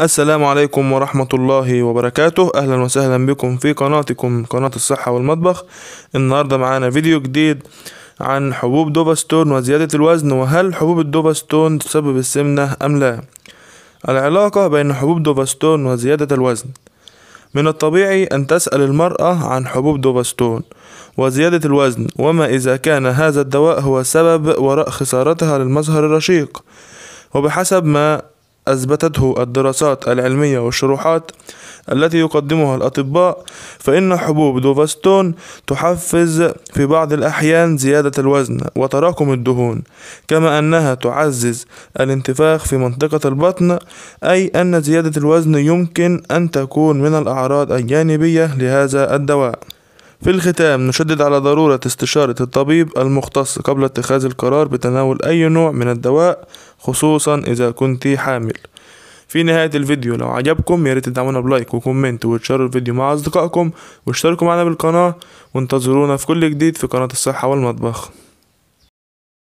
السلام عليكم ورحمة الله وبركاته أهلا وسهلا بكم في قناتكم قناة الصحة والمطبخ النهاردة معانا فيديو جديد عن حبوب دوباستون وزيادة الوزن وهل حبوب الدوباستون تسبب السمنة أم لا العلاقة بين حبوب دوباستون وزيادة الوزن من الطبيعي أن تسأل المرأة عن حبوب دوباستون وزيادة الوزن وما إذا كان هذا الدواء هو السبب وراء خسارتها للمظهر الرشيق وبحسب ما أثبتته الدراسات العلمية والشروحات التي يقدمها الأطباء فإن حبوب دوفاستون تحفز في بعض الأحيان زيادة الوزن وتراكم الدهون كما أنها تعزز الانتفاخ في منطقة البطن أي أن زيادة الوزن يمكن أن تكون من الأعراض الجانبية لهذا الدواء في الختام نشدد على ضرورة استشارة الطبيب المختص قبل اتخاذ القرار بتناول أي نوع من الدواء خصوصا إذا كنت حامل في نهاية الفيديو لو عجبكم ياريت تدعمونا بلايك وكومنت وتشاروا الفيديو مع أصدقائكم واشتركوا معنا بالقناة وانتظرونا في كل جديد في قناة الصحة والمطبخ